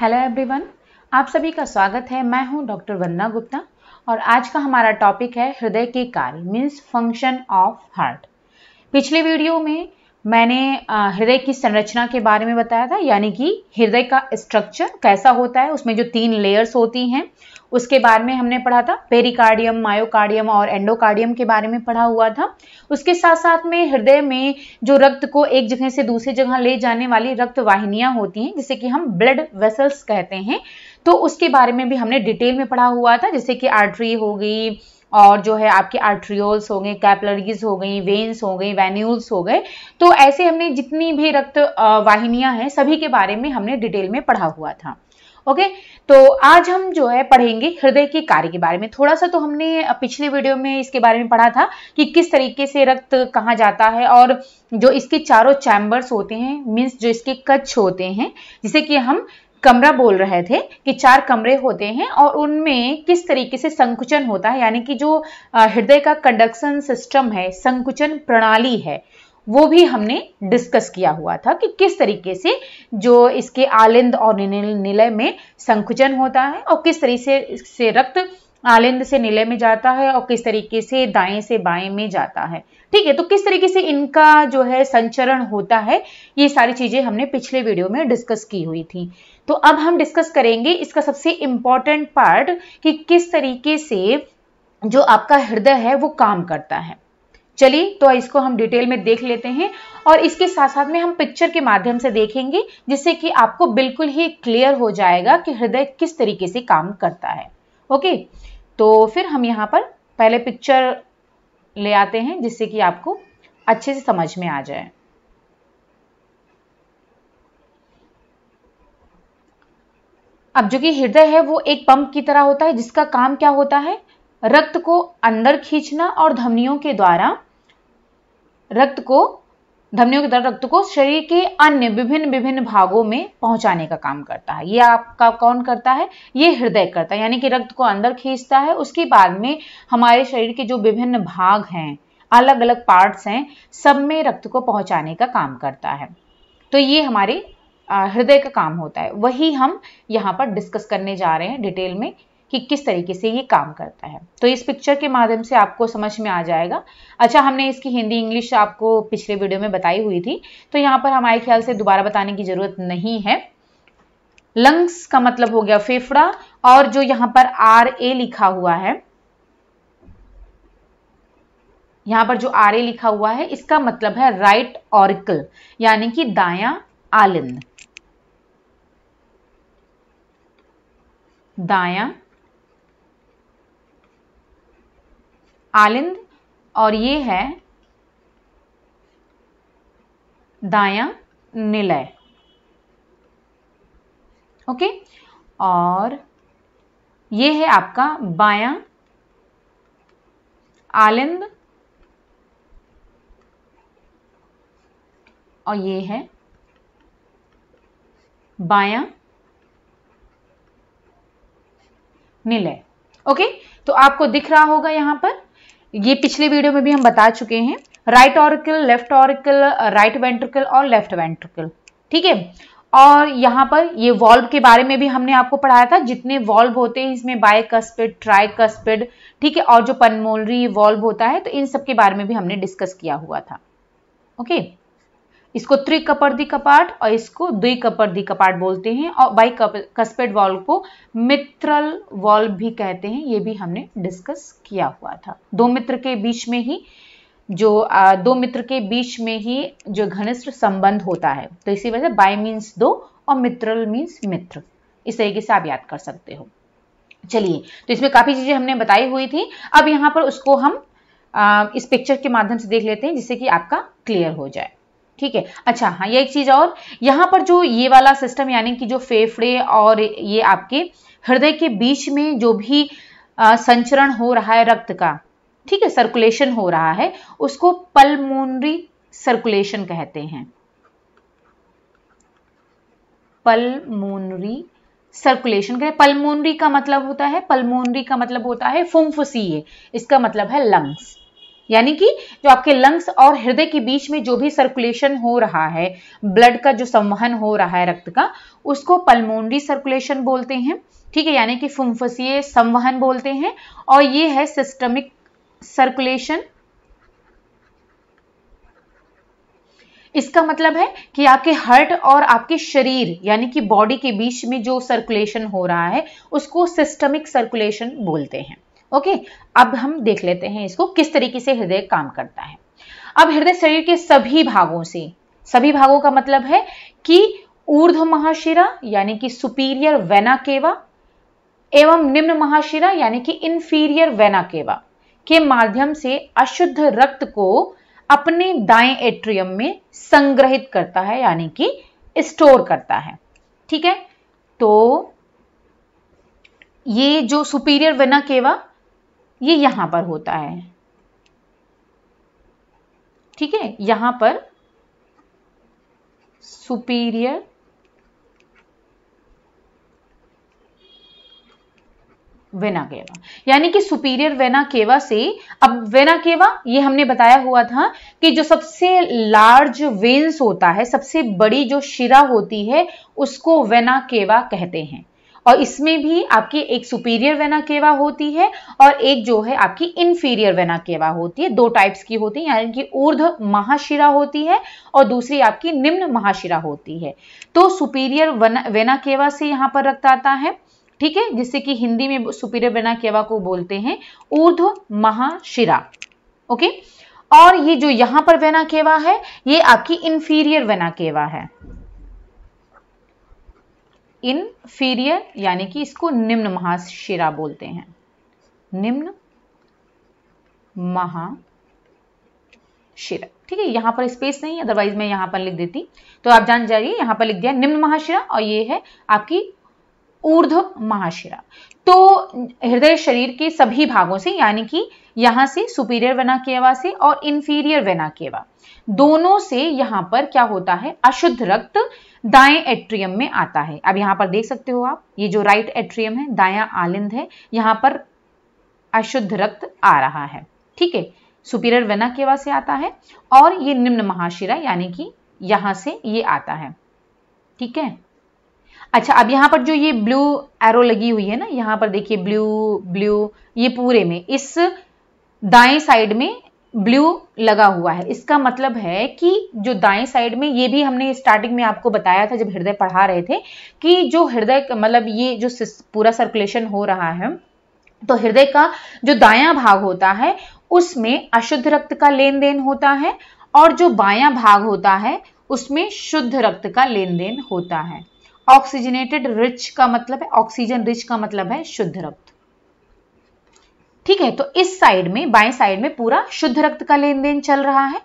Hello everyone आप सभी का स्वागत है मैं हूं डॉक्टर वंदना गुप्ता और आज का हमारा टॉपिक है हृदय के कार्य मीन्स फंक्शन ऑफ हार्ट पिछले वीडियो में मैंने हृदय की संरचना के बारे में बताया था यानी कि हृदय का स्ट्रक्चर कैसा होता है उसमें जो तीन लेयर्स होती हैं उसके बारे में हमने पढ़ा था पेरिकार्डियम मायोकार्डियम और एंडोकार्डियम के बारे में पढ़ा हुआ था उसके साथ साथ में हृदय में जो रक्त को एक जगह से दूसरी जगह ले जाने वाली रक्त वाहिनियाँ होती हैं जिसे कि हम ब्लड वेसल्स कहते हैं तो उसके बारे में भी हमने डिटेल में पढ़ा हुआ था जैसे कि आर्टरी हो गई और जो है आपके आर्ट्रियोल्स हो गए कैपलरीज हो गई वेन्स हो गई वेन्यूल्स हो गए तो ऐसे हमने जितनी भी रक्त वाहिनियां हैं सभी के बारे में हमने डिटेल में पढ़ा हुआ था ओके तो आज हम जो है पढ़ेंगे हृदय के कार्य के बारे में थोड़ा सा तो हमने पिछले वीडियो में इसके बारे में पढ़ा था कि किस तरीके से रक्त कहाँ जाता है और जो इसके चारों चैम्बर्स होते हैं मीन्स जो इसके कच्छ होते हैं जिसे कि हम कमरा बोल रहे थे कि चार कमरे होते हैं और उनमें किस तरीके से संकुचन होता है यानी कि जो हृदय का कंडक्शन सिस्टम है संकुचन प्रणाली है वो भी हमने डिस्कस किया हुआ था कि किस तरीके से जो इसके आलिंद और निलय में संकुचन होता है और किस तरीके से रक्त आलिंद से निलय में जाता है और किस तरीके से दाएं से बाएं में जाता है ठीक है तो किस तरीके से इनका जो है संचरण होता है ये सारी चीजें हमने पिछले वीडियो में डिस्कस की हुई थी तो अब हम डिस्कस करेंगे इसका सबसे इम्पॉर्टेंट पार्ट कि किस तरीके से जो आपका हृदय है वो काम करता है चलिए तो इसको हम डिटेल में देख लेते हैं और इसके साथ साथ में हम पिक्चर के माध्यम से देखेंगे जिससे कि आपको बिल्कुल ही क्लियर हो जाएगा कि हृदय किस तरीके से काम करता है ओके तो फिर हम यहाँ पर पहले पिक्चर ले आते हैं जिससे कि आपको अच्छे से समझ में आ जाए अब जो कि हृदय है वो एक पंप की तरह होता है जिसका काम क्या होता है रक्त को अंदर खींचना और धमनियों के द्वारा रक्त को धमनियों के द्वारा रक्त को शरीर के अन्य विभिन्न विभिन्न भागों में पहुंचाने का काम करता है ये आपका कौन करता है ये हृदय करता है यानी कि रक्त को अंदर खींचता है उसके बाद में हमारे शरीर के जो विभिन्न भाग हैं अलग अलग पार्ट्स हैं सब में रक्त को पहुंचाने का काम करता है तो ये हमारे हृदय का काम होता है वही हम यहाँ पर डिस्कस करने जा रहे हैं डिटेल में कि किस तरीके से ये काम करता है तो इस पिक्चर के माध्यम से आपको समझ में आ जाएगा अच्छा हमने इसकी हिंदी इंग्लिश आपको पिछले वीडियो में बताई हुई थी तो यहाँ पर हमारे ख्याल से दोबारा बताने की ज़रूरत नहीं है लंग्स का मतलब हो गया फेफड़ा और जो यहाँ पर आर ए लिखा हुआ है यहाँ पर जो आर ए लिखा हुआ है इसका मतलब है राइट ऑरिकल यानी कि दाया आलिंद दाया आलिंद और ये है दाया निलय ओके और ये है आपका बाया आलिंद और ये है बाया निलय ओके तो आपको दिख रहा होगा यहाँ पर ये पिछले वीडियो में भी हम बता चुके हैं right auricle left auricle right ventricle और लेफ्ट वेंट्रिकल ठीक है और यहाँ पर ये वॉल्व के बारे में भी हमने आपको पढ़ाया था जितने वॉल्व होते हैं इसमें बायकस्पिड ट्राइकस्पिड ठीक है और जो पनमोलरी वॉल्व होता है तो इन सब के बारे में भी हमने डिस्कस किया हुआ था ओके okay? इसको त्रिकपर्दी कपाट और इसको कपर्दी कपाट बोलते हैं और बाई कस्पेड वॉल्व को मित्रल वॉल्व भी कहते हैं ये भी हमने डिस्कस किया हुआ था दो मित्र के बीच में ही जो आ, दो मित्र के बीच में ही जो घनिष्ठ संबंध होता है तो इसी वजह से बाय मीन्स दो और मित्रल मीन्स मित्र इस तरीके से आप याद कर सकते हो चलिए तो इसमें काफ़ी चीज़ें हमने बताई हुई थी अब यहाँ पर उसको हम आ, इस पिक्चर के माध्यम से देख लेते हैं जिससे कि आपका क्लियर हो जाए ठीक है अच्छा हाँ ये एक चीज और यहाँ पर जो ये वाला सिस्टम यानी कि जो फेफड़े और ये आपके हृदय के बीच में जो भी संचरण हो रहा है रक्त का ठीक है सर्कुलेशन हो रहा है उसको पल्मोनरी सर्कुलेशन कहते हैं पल्मोनरी सर्कुलेशन कहते पल्मोनरी का मतलब होता है पल्मोनरी का मतलब होता है फुम्फुसीए इसका मतलब है लंग्स यानी कि जो आपके लंग्स और हृदय के बीच में जो भी सर्कुलेशन हो रहा है ब्लड का जो संवहन हो रहा है रक्त का उसको पल्मोनरी सर्कुलेशन बोलते हैं ठीक है यानी कि फुंफसीय संवहन बोलते हैं और ये है सिस्टमिक सर्कुलेशन इसका मतलब है कि आपके हार्ट और आपके शरीर यानी कि बॉडी के बीच में जो सर्कुलेशन हो रहा है उसको सिस्टमिक सर्कुलेशन बोलते हैं ओके अब हम देख लेते हैं इसको किस तरीके से हृदय काम करता है अब हृदय शरीर के सभी भागों से सभी भागों का मतलब है कि ऊर्ध महाशिरा यानी कि सुपीरियर वेना केवा एवं निम्न महाशिरा यानी कि इंफीरियर वेना केवा के माध्यम से अशुद्ध रक्त को अपने दाएं एट्रियम में संग्रहित करता है यानी कि स्टोर करता है ठीक है तो ये जो सुपीरियर वेना केवा ये यहाँ पर होता है ठीक है यहाँ पर सुपीरियर वेना केवा यानी कि सुपीरियर वेना केवा से अब वेना केवा ये हमने बताया हुआ था कि जो सबसे लार्ज वेन्स होता है सबसे बड़ी जो शिरा होती है उसको वेना केवा कहते हैं और इसमें भी आपकी एक सुपीरियर वेना केवा होती है और एक जो है आपकी इनफीरियर वेना केवा होती है दो टाइप्स की होती है यानी कि ऊर्ध महाशिरा होती है और दूसरी आपकी निम्न महाशिरा होती है तो सुपीरियर वेना केवा से यहाँ पर रक्त आता है ठीक है जिससे कि हिंदी में सुपीरियर वेना केवा को बोलते हैं ऊर्ध महाशिरा ओके और ये जो यहाँ पर वेना केवा है ये आपकी इन्फीरियर वेना केवा है इनफीरियर यानी कि इसको निम्न महाशिरा बोलते हैं निम्न महाशिरा ठीक है यहां पर स्पेस नहीं अदरवाइज मैं यहां पर लिख देती तो आप जान जाइए यहां पर लिख दिया निम्न महाशिरा और ये है आपकी ऊर्ध्व महाशिरा तो हृदय शरीर के सभी भागों से यानी कि यहां से सुपीरियर वेना केवा से और इंफीरियर वेना केवा दोनों से यहां पर क्या होता है अशुद्ध रक्त दाएं एट्रियम में आता है अब यहां पर देख सकते हो आप ये जो राइट एट्रियम है दाया आलिंद है यहां पर अशुद्ध रक्त आ रहा है ठीक है सुपीरियर वेना केवा से आता है और ये निम्न महाशिरा यानी कि यहां से ये आता है ठीक है अच्छा अब यहाँ पर जो ये ब्लू एरो लगी हुई है ना यहाँ पर देखिए ब्लू ब्लू ये पूरे में इस दाएं साइड में ब्लू लगा हुआ है इसका मतलब है कि जो दाएं साइड में ये भी हमने स्टार्टिंग में आपको बताया था जब हृदय पढ़ा रहे थे कि जो हृदय मतलब ये जो पूरा सर्कुलेशन हो रहा है तो हृदय का जो दाया भाग होता है उसमें अशुद्ध रक्त का लेन देन होता है और जो बायां भाग होता है उसमें शुद्ध रक्त का लेन देन होता है ऑक्सीजनेटेड रिच का मतलब है ऑक्सीजन रिच का मतलब है शुद्ध रक्त ठीक है तो इस साइड में बाएं साइड में पूरा शुद्ध रक्त का लेन देन चल रहा है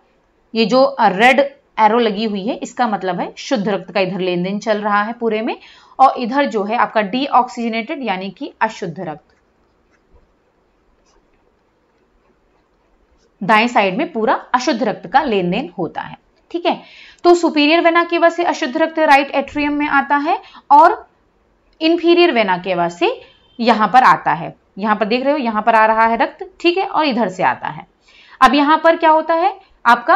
ये जो रेड एरो लगी हुई है इसका मतलब है शुद्ध रक्त का इधर लेन देन चल रहा है पूरे में और इधर जो है आपका डीऑक्सीजनेटेड यानी कि अशुद्ध रक्त दाएं साइड में पूरा अशुद्ध रक्त का लेन देन होता है ठीक है तो सुपीरियर वेना केवा से अशुद्ध रक्त राइट एट्रियम में आता है और इन्फीरियर वेना केवा से यहां पर आता है यहां पर देख रहे हो यहां पर आ रहा है रक्त ठीक है और इधर से आता है अब यहां पर क्या होता है आपका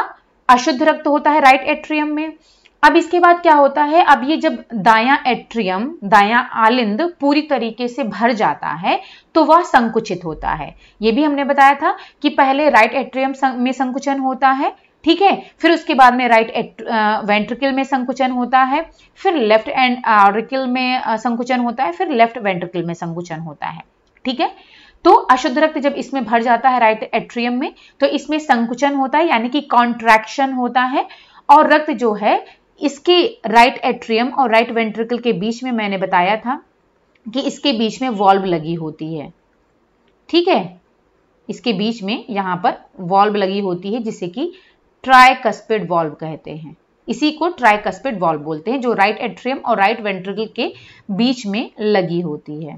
अशुद्ध रक्त होता है राइट एट्रियम में अब इसके बाद क्या होता है अब ये जब दाया एट्रियम दाया आलिंद पूरी तरीके से भर जाता है तो वह संकुचित होता है ये भी हमने बताया था कि पहले राइट एट्रियम में संकुचन होता है ठीक है फिर उसके बाद में राइट वेंट्रिकल में संकुचन होता है फिर लेफ्ट एंड ऑरिकल में संकुचन होता है फिर लेफ्ट वेंट्रिकल में संकुचन होता है ठीक है तो अशुद्ध रक्त जब इसमें भर जाता है राइट एट्रियम में तो इसमें संकुचन होता है यानी कि कॉन्ट्रैक्शन होता है और रक्त जो है इसके राइट एट्रियम और राइट वेंट्रिकल के बीच में मैंने बताया था कि इसके बीच में वॉल्व लगी होती है ठीक है इसके बीच में यहां पर वॉल्व लगी होती है जिससे कि ट्राइकस्पिड वॉल्व कहते हैं इसी को ट्राइकस्पिड वॉल्व बोलते हैं जो राइट एट्रियम और राइट वेंट्रिकल के बीच में लगी होती है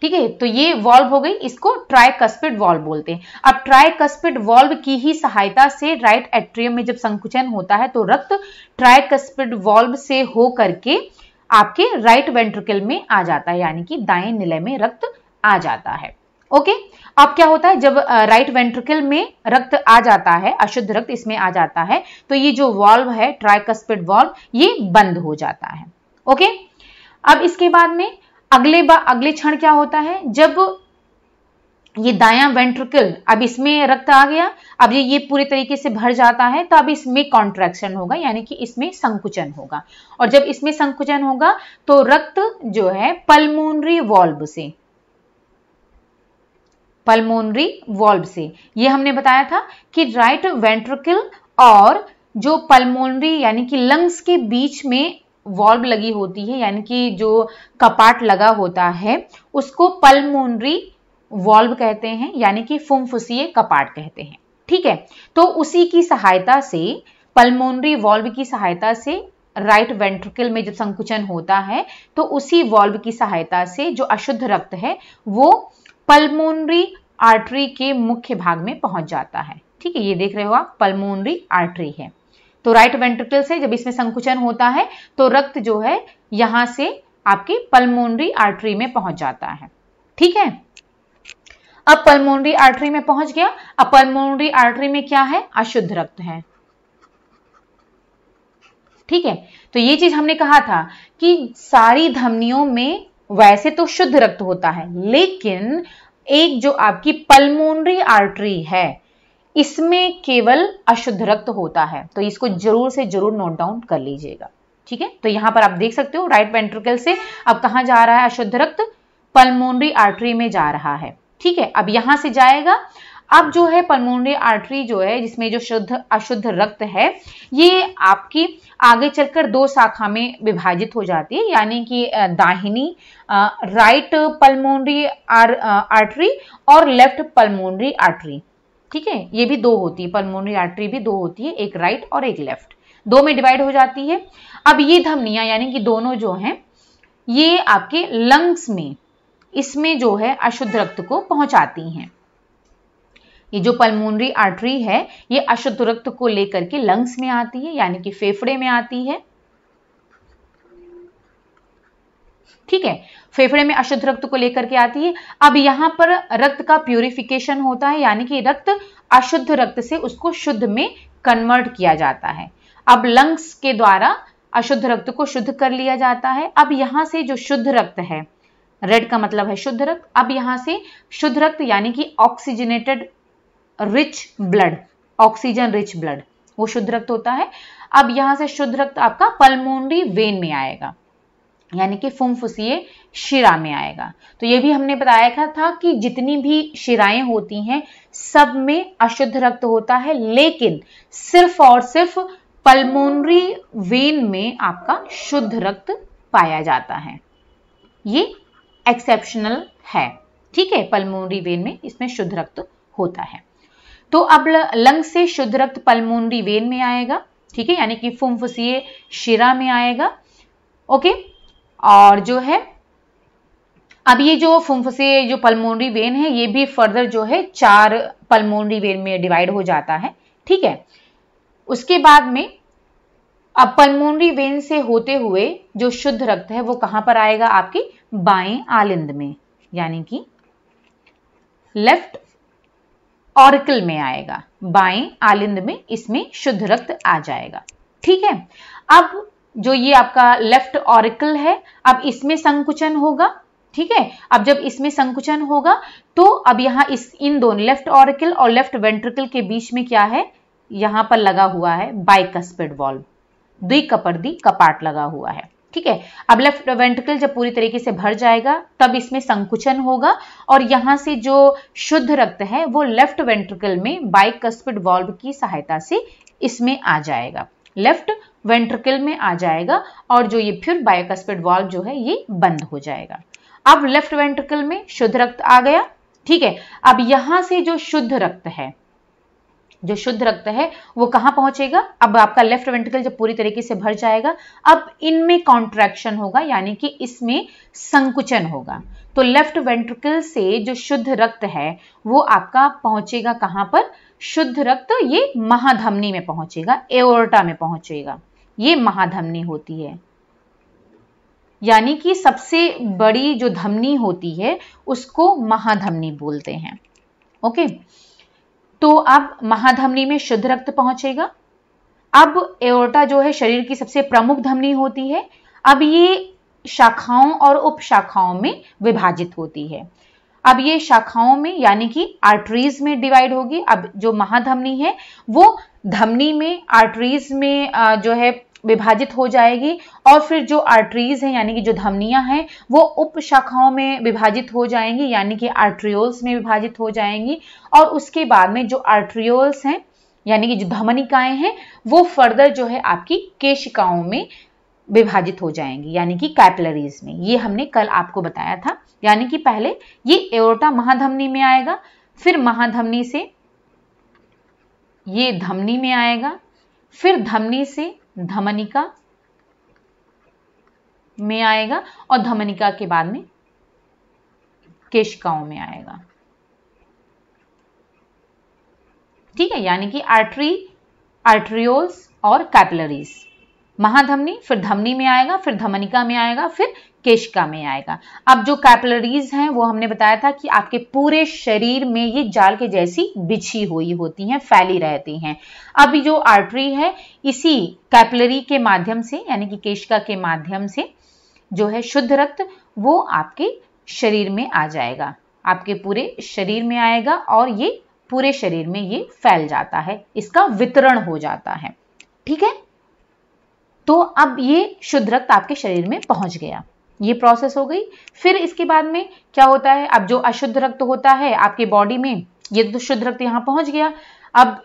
ठीक है तो ये वॉल्व हो गई इसको ट्राइकस्पिड वॉल्व बोलते हैं अब ट्राइकस्पिड वॉल्व की ही सहायता से राइट एट्रियम में जब संकुचन होता है तो रक्त ट्राइकस्पिड वॉल्व से होकर के आपके राइट वेंट्रिकल में आ जाता है यानी कि दाएं निलय में रक्त आ जाता है ओके अब क्या होता है जब राइट वेंट्रिकल में रक्त आ जाता है अशुद्ध रक्त इसमें आ जाता है तो ये जो वॉल्व है ट्राइकस्पिड वॉल्व ये बंद हो जाता है ओके अब इसके बाद में अगले बा अगले क्षण क्या होता है जब ये दाया वेंट्रिकल अब इसमें रक्त आ गया अब ये ये पूरे तरीके से भर जाता है तो अब इसमें कॉन्ट्रैक्शन होगा यानी कि इसमें संकुचन होगा और जब इसमें संकुचन होगा तो रक्त जो है पल्मोनरी वॉल्व से पल्मोनरी वॉल्व से ये हमने बताया था कि राइट वेंट्रिकल और जो पल्मोनरी यानी कि लंग्स के बीच में वॉल्व लगी होती है यानी कि जो कपाट लगा होता है उसको पल्मोनरी वॉल्व कहते हैं यानी कि फुमफुसीय कपाट कहते हैं ठीक है तो उसी की सहायता से पल्मोनरी वॉल्व की सहायता से राइट right वेंट्रिकल में जब संकुचन होता है तो उसी वॉल्व की सहायता से जो अशुद्ध रक्त है वो पल्मोनरी आर्टरी के मुख्य भाग में पहुंच जाता है ठीक है ये देख रहे हो आप पल्मोनरी आर्टरी है तो राइट वेंट्रिकल से जब इसमें संकुचन होता है तो रक्त जो है यहां से आपके पल्मोनरी आर्टरी में पहुंच जाता है ठीक है अब पल्मोनरी आर्टरी में पहुंच गया अब पल्मोनरी आर्टरी में क्या है अशुद्ध रक्त है ठीक है तो ये चीज हमने कहा था कि सारी धमनियों में वैसे तो शुद्ध रक्त होता है लेकिन एक जो आपकी पल्मोनरी आर्टरी है इसमें केवल अशुद्ध रक्त होता है तो इसको जरूर से जरूर नोट डाउन कर लीजिएगा ठीक है तो यहां पर आप देख सकते हो राइट वेंट्रिकल से अब कहा जा रहा है अशुद्ध रक्त पल्मोनरी आर्टरी में जा रहा है ठीक है अब यहां से जाएगा अब जो है पलमोनरी आर्टरी जो है जिसमें जो शुद्ध अशुद्ध रक्त है ये आपकी आगे चलकर दो शाखा में विभाजित हो जाती है यानी कि दाहिनी राइट पलमोनरी आर, आर्टरी और लेफ्ट पलमोनरी आर्टरी ठीक है ये भी दो होती है पलमोनरी आर्टरी भी दो होती है एक राइट और एक लेफ्ट दो में डिवाइड हो जाती है अब ये धमनियां यानी कि दोनों जो हैं ये आपके लंग्स में इसमें जो है अशुद्ध रक्त को पहुंचाती हैं ये जो पल्मोनरी आर्टरी है ये अशुद्ध रक्त को लेकर के लंग्स में आती है यानी कि फेफड़े में आती है ठीक है फेफड़े में अशुद्ध रक्त को लेकर के आती है अब यहां पर रक्त का प्यूरिफिकेशन होता है यानी कि रक्त अशुद्ध रक्त से उसको शुद्ध में कन्वर्ट किया जाता है अब लंग्स के द्वारा अशुद्ध रक्त को शुद्ध कर लिया जाता है अब यहां से जो शुद्ध रक्त है रेड का मतलब है शुद्ध रक्त अब यहां से शुद्ध रक्त यानी कि oxygenated rich blood oxygen rich blood वो शुद्ध रक्त होता है अब यहां से शुद्ध रक्त आपका पल्मोनरी वेन में आएगा यानी कि फुमफुसिए शिरा में आएगा तो ये भी हमने बताया था, था कि जितनी भी शिराएं होती हैं सब में अशुद्ध रक्त होता है लेकिन सिर्फ और सिर्फ पल्मोनरी वेन में आपका शुद्ध रक्त पाया जाता है ये एक्सेप्शनल है ठीक है पल्मोनरी वेन में इसमें शुद्ध रक्त होता है तो अब लंग से शुद्ध रक्त पलमोनरी वेन में आएगा ठीक है यानी कि फुम्फुसीय शिरा में आएगा ओके और जो है अब ये जो फुम्फुसीय जो पलमोनरी वेन है ये भी फर्दर जो है चार पलमोनरी वेन में डिवाइड हो जाता है ठीक है उसके बाद में अब पलमोनरी वेन से होते हुए जो शुद्ध रक्त है वो कहां पर आएगा आपकी बाएं आलिंद में यानी कि लेफ्ट ऑरिकल में आएगा बाएं आलिंद में इसमें शुद्ध रक्त आ जाएगा ठीक है अब जो ये आपका लेफ्ट ऑरिकल है अब इसमें संकुचन होगा ठीक है अब जब इसमें संकुचन होगा तो अब यहां इस इन दोनों लेफ्ट ऑरिकल और लेफ्ट वेंट्रिकल के बीच में क्या है यहां पर लगा हुआ है बाइकस्पिड वॉल्व द्विकपर दी कपाट लगा हुआ है ठीक है अब लेफ्ट वेंट्रिकल जब पूरी तरीके से भर जाएगा तब इसमें संकुचन होगा और यहां से जो शुद्ध रक्त है वो लेफ्ट वेंट्रिकल में बाइकस्पिड वॉल्व की सहायता से इसमें आ जाएगा लेफ्ट वेंट्रिकल में आ जाएगा और जो ये फिर बायोकस्पिड वॉल्व जो है ये बंद हो जाएगा अब लेफ्ट वेंट्रिकल में शुद्ध रक्त आ गया ठीक है अब यहां से जो शुद्ध रक्त है जो शुद्ध रक्त है वो कहां पहुंचेगा अब आपका लेफ्ट वेंट्रिकल जब पूरी तरीके से भर जाएगा अब इनमें कॉन्ट्रैक्शन होगा यानी कि इसमें संकुचन होगा तो लेफ्ट वेंट्रिकल से जो शुद्ध रक्त है वो आपका पहुंचेगा कहां पर शुद्ध रक्त ये महाधमनी में पहुंचेगा एओरटा में पहुंचेगा ये महाधमनी होती है यानी कि सबसे बड़ी जो धमनी होती है उसको महाधमनी बोलते हैं ओके okay? तो अब महाधमनी में शुद्ध रक्त पहुंचेगा अब एओर्टा जो है शरीर की सबसे प्रमुख धमनी होती है अब ये शाखाओं और उप शाखाओं में विभाजित होती है अब ये शाखाओं में यानी कि आर्टरीज में डिवाइड होगी अब जो महाधमनी है वो धमनी में आर्टरीज में जो है विभाजित हो जाएगी और फिर जो आर्टरीज हैं यानी कि जो धमनियां हैं वो उप शाखाओं में विभाजित हो जाएंगी यानी कि आर्ट्रियोल्स में विभाजित हो जाएंगी और उसके बाद में जो आर्ट्रियोल्स हैं यानी कि जो धमनिकाएं हैं वो फर्दर जो है आपकी केशिकाओं में विभाजित हो जाएंगी यानी कि कैपलरीज में ये हमने कल आपको बताया था यानी कि पहले ये एरोटा महाधमनी में आएगा फिर महाधमनी से ये धमनी में आएगा फिर धमनी से धमनिका में आएगा और धमनिका के बाद में केशिकाओं में आएगा ठीक है यानी कि आर्टरी आर्ट्रियोल्स और कैपिलरीज महाधमनी फिर धमनी में आएगा फिर धमनिका में आएगा फिर केशिका में आएगा अब जो कैपलरीज हैं वो हमने बताया था कि आपके पूरे शरीर में ये जाल के जैसी बिछी हुई होती हैं फैली रहती हैं अब जो आर्टरी है इसी कैपलरी के माध्यम से यानी कि केशिका के माध्यम से जो है शुद्ध रक्त वो आपके शरीर में आ जाएगा आपके पूरे शरीर में आएगा और ये पूरे शरीर में ये फैल जाता है इसका वितरण हो जाता है ठीक है तो अब ये शुद्ध रक्त आपके शरीर में पहुंच गया ये प्रोसेस हो गई फिर इसके बाद में क्या होता है अब जो अशुद्ध रक्त होता है आपके बॉडी में ये तो शुद्ध रक्त यहाँ पहुंच गया अब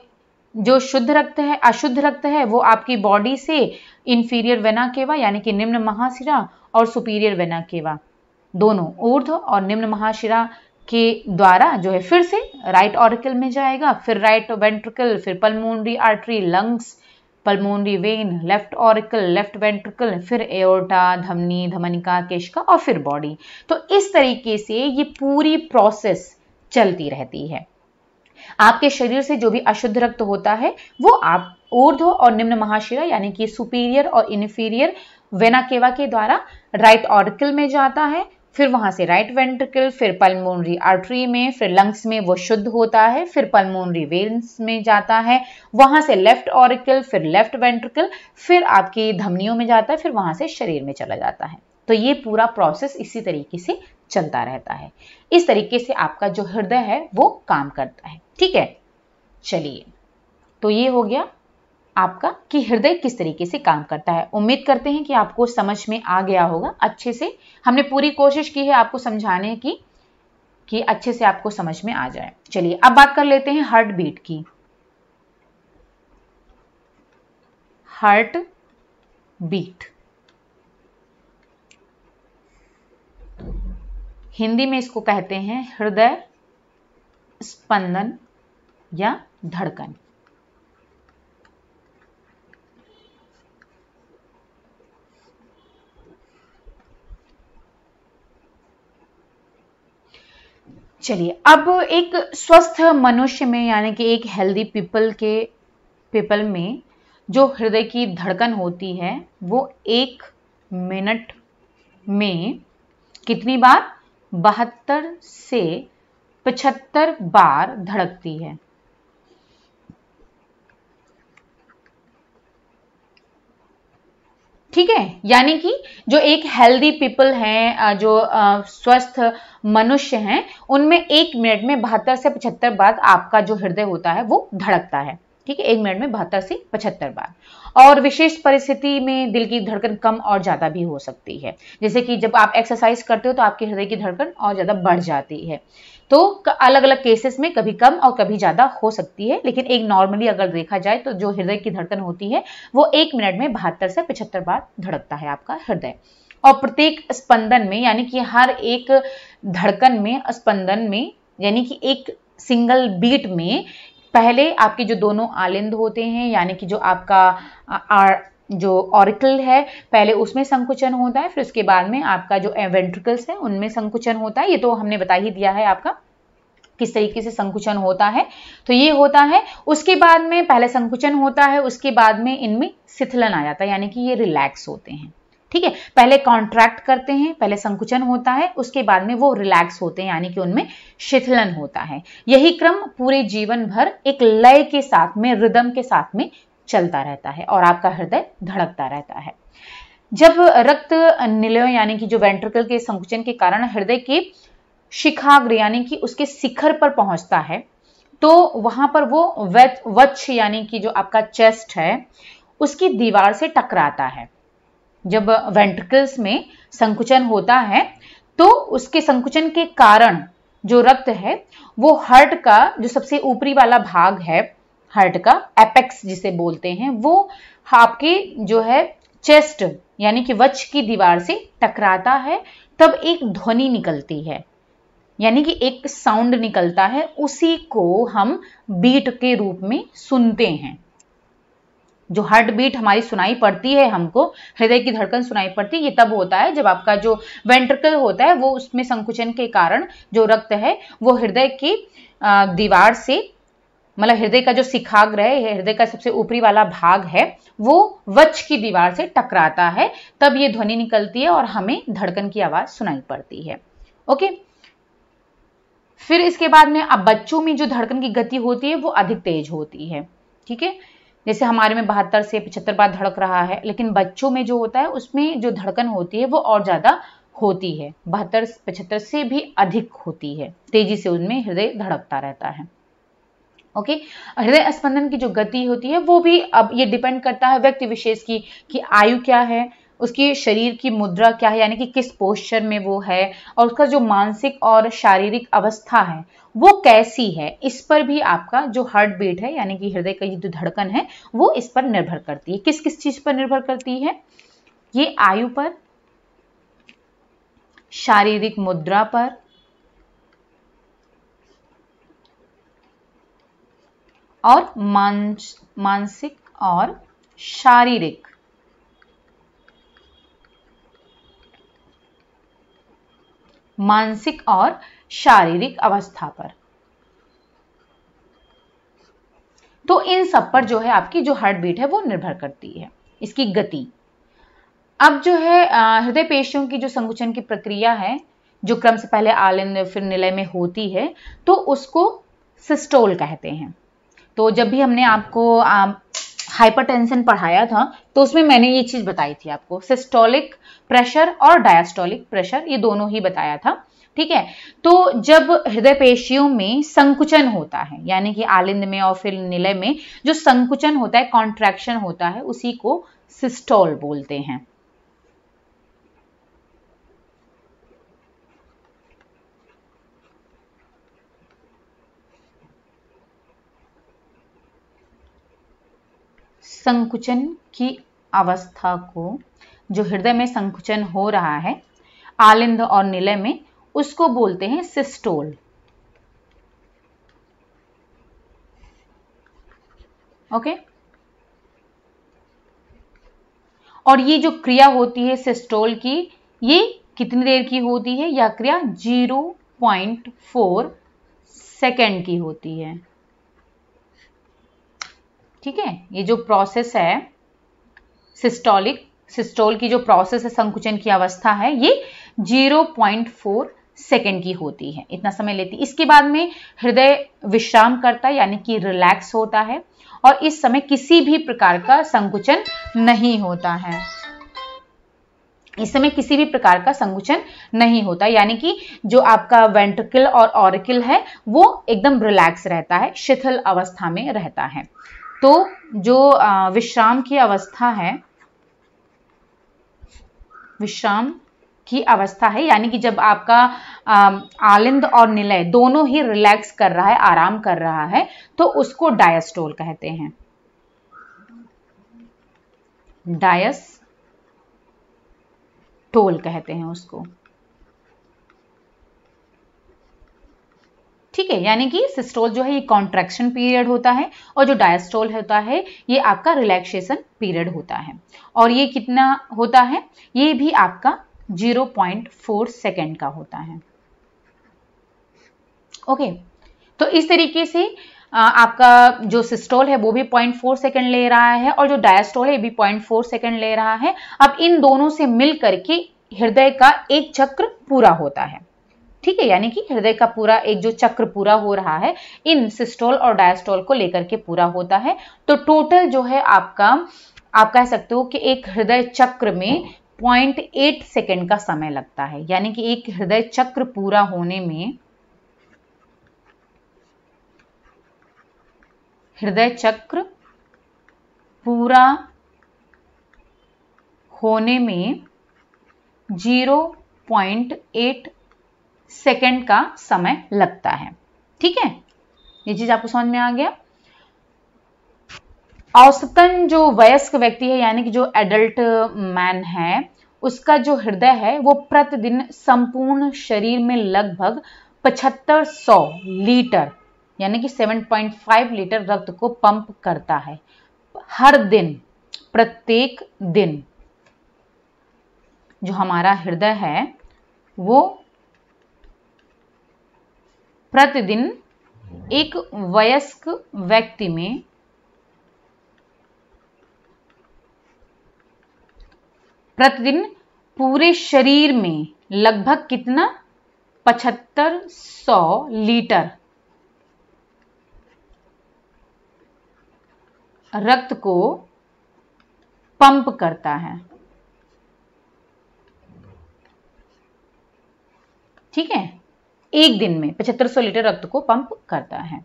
जो शुद्ध रक्त है अशुद्ध रक्त है वो आपकी बॉडी से इंफीरियर वेना केवा यानी कि निम्न महाशिरा और सुपीरियर वेना केवा दोनों ऊर्ध्व और निम्न महाशिरा के द्वारा जो है फिर से राइट ऑरिकल में जाएगा फिर राइट वेंट्रिकल फिर pulmonary artery lungs pulmonary vein left auricle left ventricle फिर एओर्टा धमनी धमनिका केशिका और फिर बॉडी तो इस तरीके से ये पूरी प्रोसेस चलती रहती है आपके शरीर से जो भी अशुद्ध रक्त होता है वो आप ऊर्ध और निम्न महाशिरा यानी कि सुपीरियर और इनफीरियर वेनाकेवा के द्वारा राइट ऑर्किल में जाता है फिर वहां से राइट वेंट्रिकल फिर पल्मोनरी आर्टरी में फिर लंग्स में वो शुद्ध होता है फिर पल्मोनरी वेन्स में जाता है वहां से लेफ्ट ऑरिकल फिर लेफ्ट वेंट्रिकल फिर आपकी धमनियों में जाता है फिर वहां से शरीर में चला जाता है तो ये पूरा प्रोसेस इसी तरीके से चलता रहता है इस तरीके से आपका जो हृदय है वो काम करता है ठीक है चलिए तो ये हो गया आपका कि हृदय किस तरीके से काम करता है उम्मीद करते हैं कि आपको समझ में आ गया होगा अच्छे से हमने पूरी कोशिश की है आपको समझाने की कि अच्छे से आपको समझ में आ जाए चलिए अब बात कर लेते हैं हार्ट बीट की हार्ट बीट हिंदी में इसको कहते हैं हृदय स्पंदन या धड़कन चलिए अब एक स्वस्थ मनुष्य में यानी कि एक हेल्दी पीपल के पीपल में जो हृदय की धड़कन होती है वो एक मिनट में कितनी बार बहत्तर से पचहत्तर बार धड़कती है ठीक है यानी कि जो एक हेल्दी पीपल हैं जो स्वस्थ मनुष्य हैं उनमें एक मिनट में बहत्तर से पचहत्तर बार आपका जो हृदय होता है वो धड़कता है ठीक है एक मिनट में बहत्तर से पचहत्तर बार और विशेष परिस्थिति में दिल की धड़कन कम और ज़्यादा भी हो सकती है जैसे कि जब आप एक्सरसाइज करते हो तो आपके हृदय की धड़कन और ज़्यादा बढ़ जाती है तो अलग अलग केसेस में कभी कम और कभी ज़्यादा हो सकती है लेकिन एक नॉर्मली अगर देखा जाए तो जो हृदय की धड़कन होती है वो एक मिनट में बहत्तर से पचहत्तर बार धड़कता है आपका हृदय और प्रत्येक स्पंदन में यानी कि हर एक धड़कन में स्पंदन में यानी कि एक सिंगल बीट में पहले आपके जो दोनों आलिंद होते हैं यानी कि जो आपका आर जो ऑरिकल है पहले उसमें संकुचन होता है फिर उसके बाद में आपका जो एवेंट्रिकल्स है उनमें संकुचन होता है ये तो हमने बता ही दिया है आपका किस तरीके से संकुचन होता है तो ये होता है उसके बाद में पहले संकुचन होता है उसके बाद में इनमें शिथिलन आ जाता है यानी कि ये रिलैक्स होते हैं ठीक है पहले कॉन्ट्रैक्ट करते हैं पहले संकुचन होता है उसके बाद में वो रिलैक्स होते हैं यानी कि उनमें शिथिलन होता है यही क्रम पूरे जीवन भर एक लय के साथ में रिदम के साथ में चलता रहता है और आपका हृदय धड़कता रहता है जब रक्त निलय यानी कि जो वेंट्रिकल के संकुचन के कारण हृदय के शिखाग्र यानी कि उसके शिखर पर पहुंचता है तो वहां पर वो वच्छ यानी कि जो आपका चेस्ट है उसकी दीवार से टकराता है जब वेंट्रिकल्स में संकुचन होता है तो उसके संकुचन के कारण जो रक्त है वो हार्ट का जो सबसे ऊपरी वाला भाग है हार्ट का एपेक्स जिसे बोलते हैं वो आपके जो है चेस्ट यानी कि वच की दीवार से टकराता है तब एक ध्वनि निकलती है यानी कि एक साउंड निकलता है उसी को हम बीट के रूप में सुनते हैं जो हार्ट बीट हमारी सुनाई पड़ती है हमको हृदय की धड़कन सुनाई पड़ती है ये तब होता है जब आपका जो वेंट्रिकल होता है वो उसमें संकुचन के कारण जो रक्त है वो हृदय की दीवार से मतलब हृदय का जो सिखाग्र है हृदय का सबसे ऊपरी वाला भाग है वो वच की दीवार से टकराता है तब ये ध्वनि निकलती है और हमें धड़कन की आवाज सुनाई पड़ती है ओके फिर इसके बाद में अब बच्चों में जो धड़कन की गति होती है वो अधिक तेज होती है ठीक है जैसे हमारे में बहत्तर से पचहत्तर बार धड़क रहा है लेकिन बच्चों में जो होता है उसमें जो धड़कन होती है वो और ज़्यादा होती है बहत्तर पचहत्तर से भी अधिक होती है तेजी से उनमें हृदय धड़कता रहता है ओके हृदय स्पंदन की जो गति होती है वो भी अब ये डिपेंड करता है व्यक्ति विशेष की कि आयु क्या है उसकी शरीर की मुद्रा क्या है यानी कि किस पोस्चर में वो है और उसका जो मानसिक और शारीरिक अवस्था है वो कैसी है इस पर भी आपका जो हार्ट बीट है यानी कि हृदय का जो धड़कन है वो इस पर निर्भर करती है किस किस चीज पर निर्भर करती है ये आयु पर शारीरिक मुद्रा पर और मानस मानसिक और शारीरिक मानसिक और शारीरिक अवस्था पर तो इन सब पर जो है आपकी जो हार्ट बीट है वो निर्भर करती है इसकी गति अब जो है हृदय पेशियों की जो संकुचन की प्रक्रिया है जो क्रम से पहले आलिन फिर निलय में होती है तो उसको सिस्टोल कहते हैं तो जब भी हमने आपको हाइपरटेंशन पढ़ाया था तो उसमें मैंने ये चीज़ बताई थी आपको सिस्टोलिक प्रेशर और डायस्टोलिक प्रेशर ये दोनों ही बताया था ठीक है तो जब हृदय पेशियों में संकुचन होता है यानी कि आलिंद में और फिर निलय में जो संकुचन होता है कॉन्ट्रैक्शन होता है उसी को सिस्टोल बोलते हैं संकुचन की अवस्था को जो हृदय में संकुचन हो रहा है आलिंद और निलय में उसको बोलते हैं सिस्टोल ओके और ये जो क्रिया होती है सिस्टोल की ये कितनी देर की होती है या क्रिया 0.4 सेकेंड की होती है ठीक है ये जो प्रोसेस है सिस्टोलिक सिस्टोल की जो प्रोसेस है संकुचन की अवस्था है ये 0.4 सेकेंड की होती है इतना समय लेती है इसके बाद में हृदय विश्राम करता है यानी कि रिलैक्स होता है और इस समय किसी भी प्रकार का संकुचन नहीं होता है इस समय किसी भी प्रकार का संकुचन नहीं होता यानी कि जो आपका वेंट्रिकल और ऑरिकल है वो एकदम रिलैक्स रहता है शिथिल अवस्था में रहता है तो जो विश्राम की अवस्था है विश्राम की अवस्था है यानी कि जब आपका आलिंद और निलय दोनों ही रिलैक्स कर रहा है आराम कर रहा है तो उसको डायस्टोल कहते हैं डायस टोल कहते हैं उसको ठीक है यानी कि सिस्टोल जो है ये कॉन्ट्रेक्शन पीरियड होता है और जो डायस्टोल होता है ये आपका रिलैक्सेशन पीरियड होता है और ये कितना होता है ये भी आपका 0.4 सेकेंड का होता है ओके okay, तो इस तरीके से आपका जो सिस्टोल है वो भी 0.4 सेकंड ले रहा है और जो डायस्टोल है भी 0.4 सेकंड ले रहा है अब इन दोनों से मिल करके हृदय का एक चक्र पूरा होता है ठीक है यानी कि हृदय का पूरा एक जो चक्र पूरा हो रहा है इन सिस्टोल और डायस्टोल को लेकर के पूरा होता है तो टोटल जो है आपका आप कह सकते हो कि एक हृदय चक्र में पॉइंट एट सेकेंड का समय लगता है यानी कि एक हृदय चक्र पूरा होने में हृदय चक्र पूरा होने में जीरो पॉइंट एट सेकेंड का समय लगता है ठीक है ये चीज आपको समझ में आ गया औसतन जो वयस्क व्यक्ति है यानी कि जो एडल्ट मैन है उसका जो हृदय है वो प्रतिदिन संपूर्ण शरीर में लगभग पचहत्तर सौ लीटर यानी कि 7.5 लीटर रक्त को पंप करता है हर दिन प्रत्येक दिन जो हमारा हृदय है वो प्रतिदिन एक वयस्क व्यक्ति में प्रतिदिन पूरे शरीर में लगभग कितना पचहत्तर सौ लीटर रक्त को पंप करता है ठीक है एक दिन में पचहत्तर सौ लीटर रक्त को पंप करता है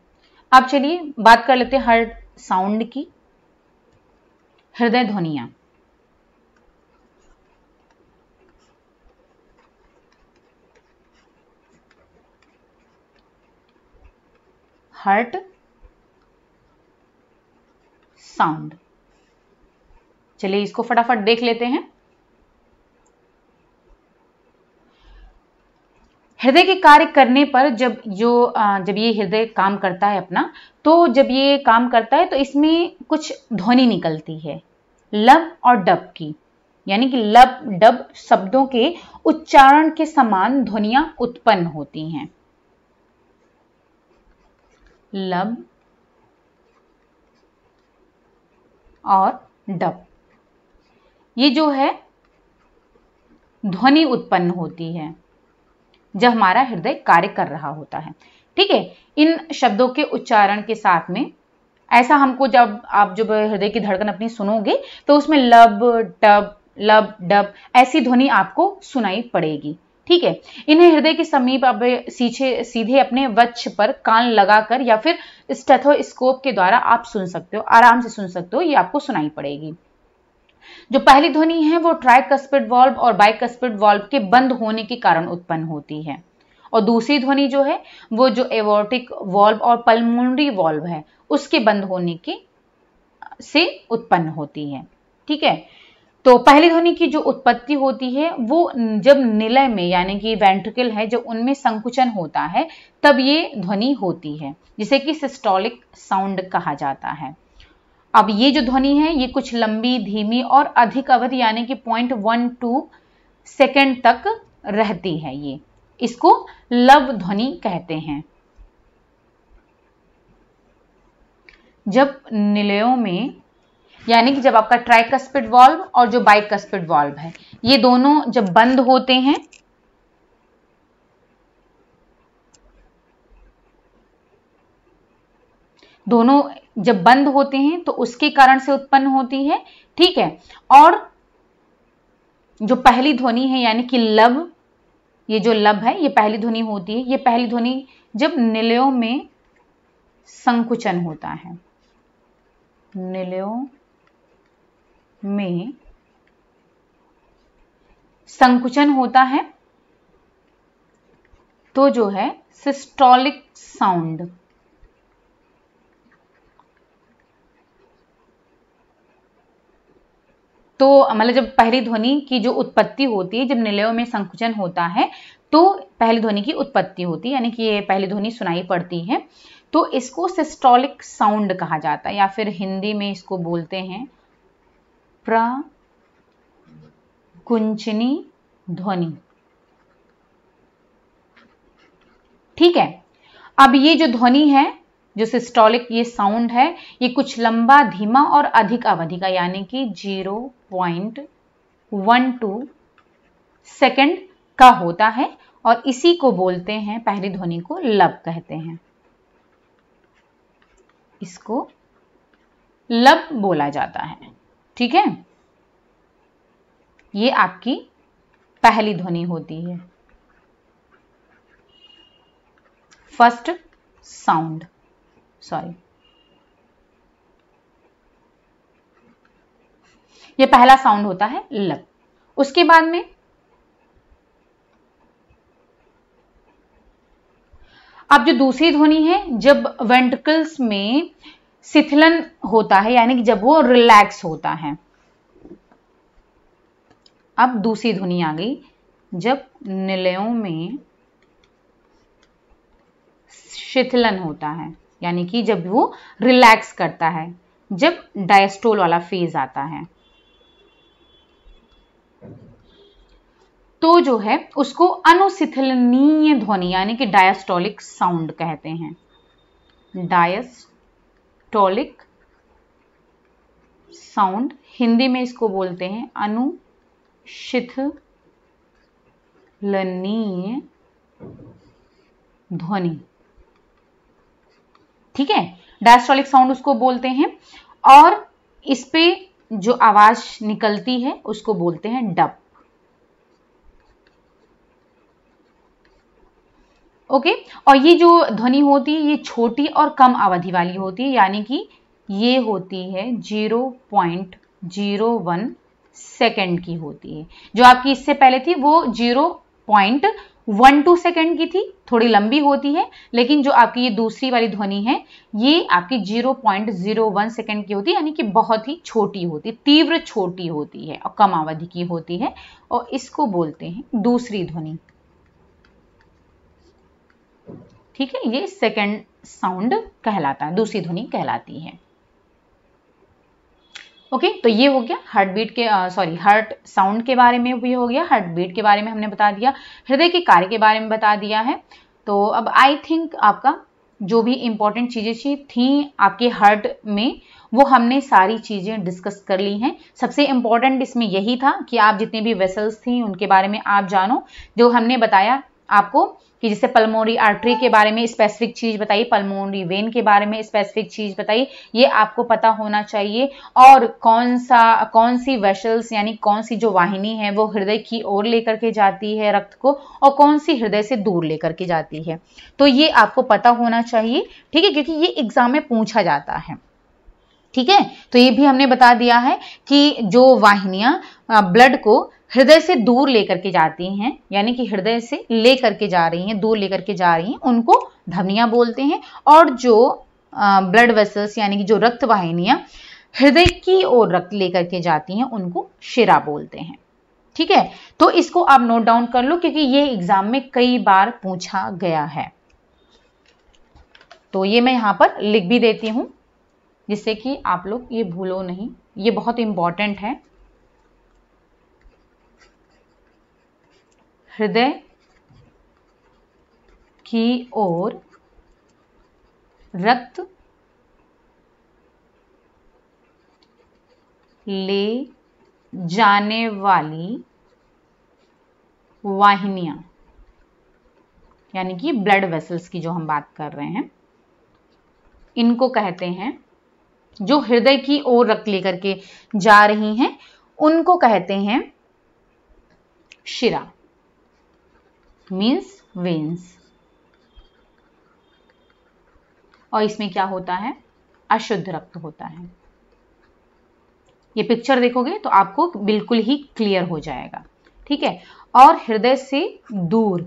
अब चलिए बात कर लेते हैं हर साउंड की हृदय ध्वनिया हर्ट साउंड चलिए इसको फटाफट देख लेते हैं हृदय के कार्य करने पर जब जो जब ये हृदय काम करता है अपना तो जब ये काम करता है तो इसमें कुछ ध्वनि निकलती है लब और डब की यानी कि लब डब शब्दों के उच्चारण के समान ध्वनियां उत्पन्न होती हैं लब और डब ये जो है ध्वनि उत्पन्न होती है जब हमारा हृदय कार्य कर रहा होता है ठीक है इन शब्दों के उच्चारण के साथ में ऐसा हमको जब आप जब हृदय की धड़कन अपनी सुनोगे तो उसमें लब डब लब डब ऐसी ध्वनि आपको सुनाई पड़ेगी ठीक है इन्हें हृदय के समीप अब सीधे सीधे अपने वच्छ पर कान लगाकर या फिर स्टेथोस्कोप के द्वारा आप सुन सकते हो आराम से सुन सकते हो ये आपको सुनाई पड़ेगी जो पहली ध्वनि है वो ट्राइकस्पिड वॉल्व और बाइकस्पिड वॉल्व के बंद होने के कारण उत्पन्न होती है और दूसरी ध्वनि जो है वो जो एवोटिक वॉल्व और पल्मोनरी वॉल्व है उसके बंद होने की से उत्पन्न होती है ठीक है तो पहली ध्वनि की जो उत्पत्ति होती है वो जब निलय में यानी कि वेंट्रिकल है जब उनमें संकुचन होता है तब ये ध्वनि होती है जिसे कि सिस्टोलिक साउंड कहा जाता है अब ये जो ध्वनि है ये कुछ लंबी धीमी और अधिक अवधि यानी कि पॉइंट वन टू सेकेंड तक रहती है ये इसको लव ध्वनि कहते हैं जब निलयों में यानी कि जब आपका कस्पिड वॉल्व और जो बाइक कस्पिड वॉल्व है ये दोनों जब बंद होते हैं दोनों जब बंद होते हैं तो उसके कारण से उत्पन्न होती है ठीक है और जो पहली ध्वनि है यानी कि लब ये जो लब है ये पहली ध्वनि होती है ये पहली ध्वनि जब निलयों में संकुचन होता है निलयों में संकुचन होता है तो जो है सिस्टोलिक साउंड तो मतलब जब पहली ध्वनि की जो उत्पत्ति होती है जब निलयों में संकुचन होता है तो पहली ध्वनि की उत्पत्ति होती है यानी कि ये पहली ध्वनि सुनाई पड़ती है तो इसको सिस्टोलिक साउंड कहा जाता है या फिर हिंदी में इसको बोलते हैं प्र कुंचनी ध्वनि ठीक है अब ये जो ध्वनि है जो सिस्टोलिक ये साउंड है ये कुछ लंबा धीमा और अधिक अवधि का यानी कि zero point one two second का होता है और इसी को बोलते हैं पहली ध्वनि को लब कहते हैं इसको लब बोला जाता है ठीक है ये आपकी पहली ध्वनि होती है फर्स्ट साउंड सॉरी ये पहला साउंड होता है ल उसके बाद में अब जो दूसरी ध्वनि है जब वेंट्रिकल्स में शिथिलन होता है यानी कि जब वो रिलैक्स होता है अब दूसरी ध्वनि आ गई जब निलयों में शिथिलन होता है यानी कि जब वो रिलैक्स करता है जब डायस्टोल वाला फेज आता है तो जो है उसको अनुशिथिलनीय ध्वनि यानी कि डायस्टोलिक साउंड कहते हैं डायस्ट टॉलिक साउंड हिंदी में इसको बोलते हैं अनुशिथ लनीय ध्वनि ठीक है डायस्टॉलिक साउंड उसको बोलते हैं और इस पे जो आवाज निकलती है उसको बोलते हैं डप ओके और ये जो ध्वनि होती है ये छोटी और कम अवधि वाली होती है यानी कि ये होती है zero point zero one second की होती है जो आपकी इससे पहले थी वो zero point one two second की थी थोड़ी लंबी होती है लेकिन जो आपकी ये दूसरी वाली ध्वनि है ये आपकी zero point zero one second की होती है यानी कि बहुत ही छोटी होती है तीव्र छोटी होती है और कम अवधि की होती है और इसको बोलते हैं दूसरी ध्वनि ठीक है ये सेकेंड साउंड कहलाता है दूसरी ध्वनि कहलाती है ओके okay, तो ये हो गया हार्ट बीट के सॉरी हार्ट साउंड के बारे में भी हो गया हार्ट बीट के बारे में हमने बता दिया हृदय के कार्य के बारे में बता दिया है तो अब आई थिंक आपका जो भी इंपॉर्टेंट चीज़ें थी आपके हार्ट में वो हमने सारी चीज़ें डिस्कस कर ली हैं सबसे इंपॉर्टेंट इसमें यही था कि आप जितने भी वेसल्स थी उनके बारे में आप जानो जो हमने बताया आपको कि जैसे पल्मोनरी आर्टरी के बारे में स्पेसिफिक चीज़ बताई पल्मोनरी वेन के बारे में स्पेसिफिक चीज़ बताई ये आपको पता होना चाहिए और कौन सा कौन सी वेशल्स यानी कौन सी जो वाहिनी है वो हृदय की ओर लेकर के जाती है रक्त को और कौन सी हृदय से दूर लेकर के जाती है तो ये आपको पता होना चाहिए ठीक है क्योंकि ये एग्जाम में पूछा जाता है ठीक है तो ये भी हमने बता दिया है कि जो वाहिनियां ब्लड को हृदय से दूर लेकर के जाती हैं यानी कि हृदय से लेकर के जा रही हैं दूर लेकर के जा रही हैं उनको धमनियां बोलते हैं और जो ब्लड वेसल्स यानी कि जो रक्त वाहिनियां हृदय की ओर रक्त लेकर के जाती हैं उनको शिरा बोलते हैं ठीक है तो इसको आप नोट डाउन कर लो क्योंकि ये एग्जाम में कई बार पूछा गया है तो ये मैं यहां पर लिख भी देती हूं जिससे कि आप लोग ये भूलो नहीं ये बहुत इंपॉर्टेंट है हृदय की ओर रक्त ले जाने वाली वाहिनियां यानी कि ब्लड वेसल्स की जो हम बात कर रहे हैं इनको कहते हैं जो हृदय की ओर रक्त लेकर के जा रही हैं उनको कहते हैं शिरा मीन्स वेन्स और इसमें क्या होता है अशुद्ध रक्त होता है ये पिक्चर देखोगे तो आपको बिल्कुल ही क्लियर हो जाएगा ठीक है और हृदय से दूर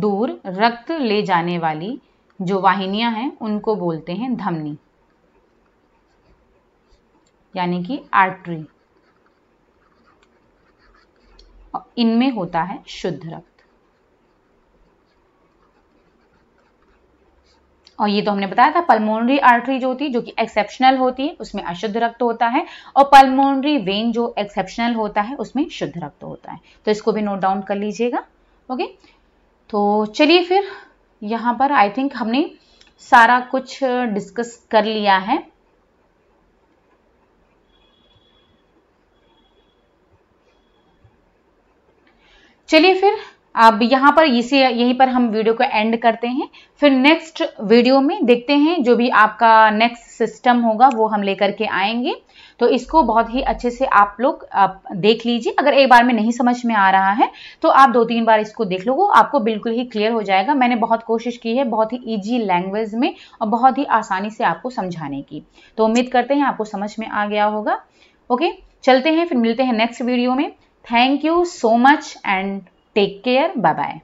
दूर रक्त ले जाने वाली जो वाहिनियां हैं उनको बोलते हैं धमनी यानी कि आर्टरी और इनमें होता है शुद्ध रक्त और ये तो हमने बताया था पल्मोनरी आर्टरी जो होती है जो कि एक्सेप्शनल होती है उसमें अशुद्ध रक्त होता है और पल्मोनरी वेन जो एक्सेप्शनल होता है उसमें शुद्ध रक्त होता है तो इसको भी नोट डाउन कर लीजिएगा ओके तो चलिए फिर यहाँ पर आई थिंक हमने सारा कुछ डिस्कस कर लिया है चलिए फिर अब यहाँ पर इसे यहीं पर हम वीडियो को एंड करते हैं फिर नेक्स्ट वीडियो में देखते हैं जो भी आपका नेक्स्ट सिस्टम होगा वो हम लेकर के आएंगे तो इसको बहुत ही अच्छे से आप लोग आप देख लीजिए अगर एक बार में नहीं समझ में आ रहा है तो आप दो तीन बार इसको देख लो आपको बिल्कुल ही क्लियर हो जाएगा मैंने बहुत कोशिश की है बहुत ही ईजी लैंग्वेज में और बहुत ही आसानी से आपको समझाने की तो उम्मीद करते हैं आपको समझ में आ गया होगा ओके चलते हैं फिर मिलते हैं नेक्स्ट वीडियो में Thank you so much and take care. Bye bye.